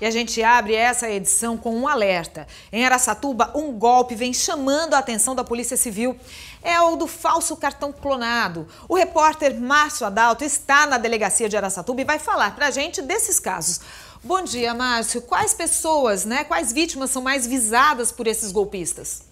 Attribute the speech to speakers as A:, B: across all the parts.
A: E a gente abre essa edição com um alerta. Em Araçatuba, um golpe vem chamando a atenção da Polícia Civil. É o do falso cartão clonado. O repórter Márcio Adalto está na delegacia de Araçatuba e vai falar para a gente desses casos. Bom dia, Márcio. Quais pessoas, né, quais vítimas são mais visadas por esses golpistas?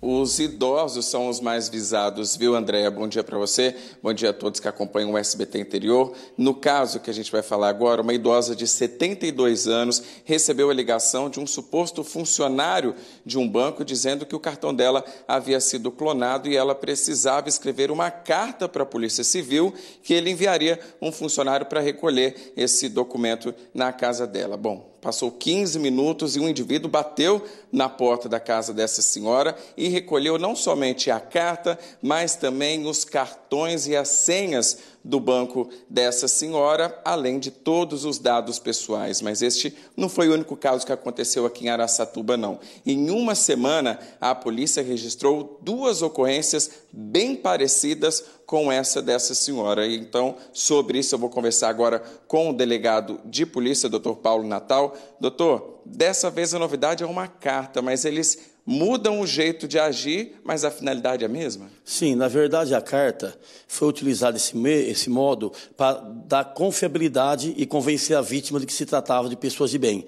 B: Os idosos são os mais visados, viu, Andréia? Bom dia para você, bom dia a todos que acompanham o SBT Interior. No caso que a gente vai falar agora, uma idosa de 72 anos recebeu a ligação de um suposto funcionário de um banco dizendo que o cartão dela havia sido clonado e ela precisava escrever uma carta para a Polícia Civil que ele enviaria um funcionário para recolher esse documento na casa dela. Bom, Passou 15 minutos e um indivíduo bateu na porta da casa dessa senhora e recolheu não somente a carta, mas também os cartões e as senhas do banco dessa senhora, além de todos os dados pessoais. Mas este não foi o único caso que aconteceu aqui em Araçatuba, não. Em uma semana, a polícia registrou duas ocorrências bem parecidas com essa dessa senhora. Então, sobre isso, eu vou conversar agora com o delegado de polícia, doutor Paulo Natal. Doutor, dessa vez a novidade é uma carta, mas eles mudam o jeito de agir, mas a finalidade é a mesma?
C: Sim, na verdade a carta foi utilizada esse, esse modo para dar confiabilidade e convencer a vítima de que se tratava de pessoas de bem.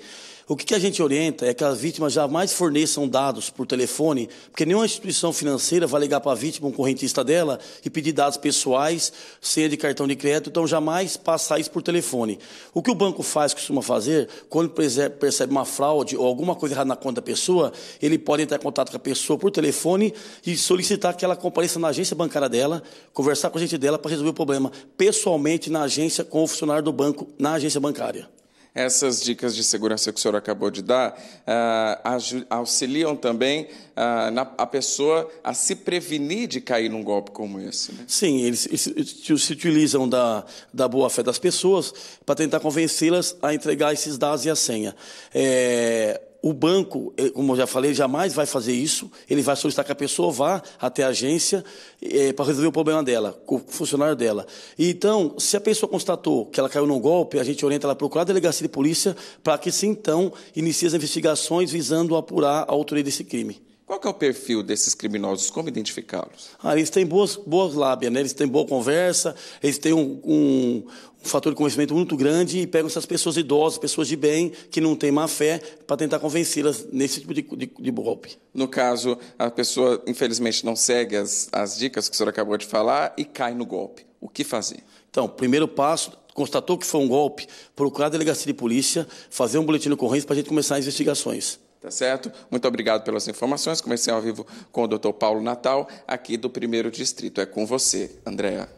C: O que, a gente orienta é que as vítimas jamais forneçam dados por telefone, porque nenhuma instituição financeira vai ligar para a vítima, um correntista dela, e pedir dados pessoais, senha de cartão de crédito, então jamais passar isso por telefone. O que o banco faz, costuma fazer, quando percebe uma fraude ou alguma coisa errada na conta da pessoa, ele pode entrar em contato com a pessoa por telefone e solicitar que ela compareça na agência bancária dela, conversar com a gente dela para resolver o problema pessoalmente na agência com o funcionário do banco na agência bancária.
B: Essas dicas de segurança que o senhor acabou de dar uh, auxiliam também uh, na, a pessoa a se prevenir de cair
C: num golpe como esse. Né? Sim, eles, eles, se utilizam da, da boa-fé das pessoas para tentar convencê-las a entregar esses dados e a senha. É, o banco, eh, como eu já falei, jamais vai fazer isso. Ele vai solicitar que a pessoa vá até a agência é, para resolver o problema dela, com o funcionário dela. então, se a pessoa constatou que ela caiu num golpe, a gente orienta ela a procurar a delegacia de polícia para que se então inicie as investigações visando apurar a autoria desse crime. Qual é o perfil desses criminosos? Como identificá-los? Ah, eles têm boas, boas lábias, né? eles têm boa conversa, eles têm um, um, um, fator de conhecimento muito grande e pegam essas pessoas idosas, pessoas de bem, que não têm má fé, para tentar convencê-las nesse tipo de, de, de, golpe. No caso, a pessoa, infelizmente, não segue as, as dicas que o senhor acabou de falar e cai no golpe. O que fazer? Então, primeiro passo, constatou que foi um golpe, procurar a delegacia de polícia, fazer um boletim de ocorrência para a gente começar as investigações. Tá certo? Muito obrigado pelas informações. Comecei ao vivo com o Dr. Paulo Natal, aqui do primeiro
B: distrito. É com você,
C: Andréa.